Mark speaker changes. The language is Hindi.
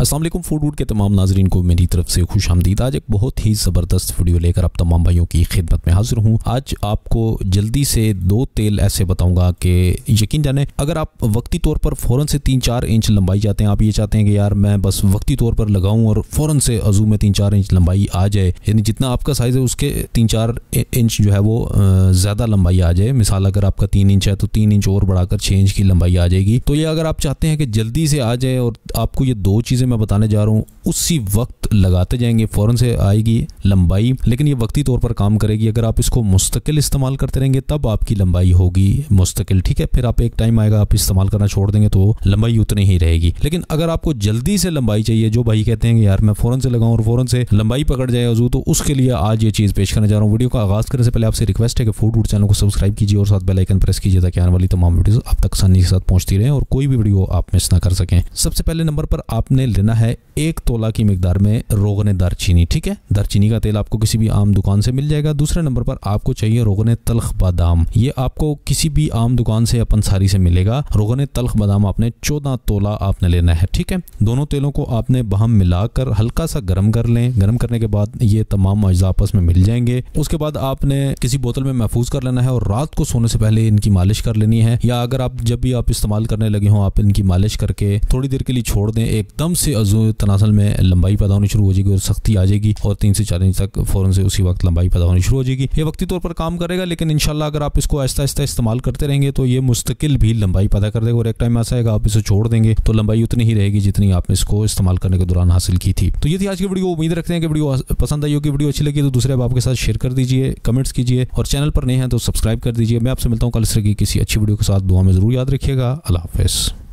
Speaker 1: असलम फूड वूड के तमाम नाजरन को मेरी तरफ से खुश आमदीद आज एक बहुत ही ज़बरदस्त वीडियो लेकर आप तमाम भाइयों की खिदमत में हाजिर हूँ आज आपको जल्दी से दो तेल ऐसे बताऊँगा कि यकीन जाने अगर आप वक्ती तौर पर फ़ौर से तीन चार इंच लंबाई चाहते हैं आप ये चाहते हैं कि यार मैं बस वक्ती तौर पर लगाऊँ और फ़ौर से अजू में तीन चार इंच लंबाई आ जाए यानी जितना आपका साइज़ है उसके तीन चार इंच जो है वो ज़्यादा लंबाई आ जाए मिसाल अगर आपका तीन इंच है तो तीन इंच और बढ़ाकर छः इंच की लंबाई आ जाएगी तो ये अगर आप चाहते हैं कि जल्दी से आ जाए और आपको ये दो चीज़ें से मैं बताने जा रहा हूँ उसी वक्त लगाते जाएंगे फ़ौर से आएगी लंबाई लेकिन ये वक्ती तौर पर काम करेगी अगर आप इसको मुस्तकिल इस्तेमाल करते रहेंगे तब आपकी लंबाई होगी मुस्तकिल ठीक है फिर आप एक टाइम आएगा आप इस्तेमाल करना छोड़ देंगे तो लंबाई उतनी ही रहेगी लेकिन अगर आपको जल्दी से लंबाई चाहिए जो भाई कहते हैं यार मैं फ़ौरन से लगाऊँ और फ़ौरन से लंबाई पकड़ जाए वजू तो उसके लिए आज ये चीज़ पेश करने जा रहा हूँ वीडियो का आगाज़ करने से पहले आपसे रिक्वेस्ट है कि फूड वूड चैनल को सब्सक्राइब कीजिए और साथ बेलाइकन प्रेस कीजिए ताकि आने वाली तमाम वीडियो आप तक आसानी के साथ पहुँचती रहे और कोई भी वीडियो आप मिस ना कर सकें सबसे पहले नंबर पर आपने लेना है एक तोला की मकदार में रोगने चीनी ठीक है दार चीनी का तेल आपको किसी भी आम दुकान से मिल जाएगा दूसरे नंबर पर आपको चाहिए रोगने तलख बादाम ये आपको किसी भी आम दुकान से या पंसारी से मिलेगा रोगने तलख बादाम आपने चौदह तोला आपने लेना है ठीक है दोनों तेलों को आपने बहम मिलाकर हल्का सा गर्म कर लें गर्म करने के बाद ये तमाम अज्जा आपस में मिल जाएंगे उसके बाद आपने किसी बोतल में महफूज कर लेना है और रात को सोने से पहले इनकी मालिश कर लेनी है या अगर आप जब भी आप इस्तेमाल करने लगे हों आप इनकी मालिश करके थोड़ी देर के लिए छोड़ दें एकदम से से अजो तनासल में लंबाई पैदा होनी शुरू हो जाएगी और सख्ती आ जाएगी और तीन से चार इंच तक फ़ौरन से उसी वक्त लंबाई पैदा होनी शुरू हो जाएगी ये वक्ती तौर पर काम करेगा लेकिन इनशाला अगर आप इसको आहिस्ता आहिस्ता इस्तेमाल करते रहेंगे तो ये मुस्तकिल भी लंबाई पैदा कर देगा और एक टाइम ऐसा आएगा आप इसे छोड़ देंगे तो लंबाई उतनी ही रहेगी जितनी आपने इसको इस्तेमाल करने के दौरान हासिल की थी तो ये थी आज की वीडियो उम्मीद रखते हैं कि वीडियो पसंद आई होगी वीडियो अच्छी लगी तो दूसरे आपके साथ शेयर कर दीजिए कमेंट्स कीजिए और चैनल पर नहीं है तो सब्सक्राइब कर दीजिए मैं आपसे मिलता हूँ कल सर की किसी अच्छी वीडियो के साथ दुआ में जरूर याद रखिएगा अल्लाह हाफिज़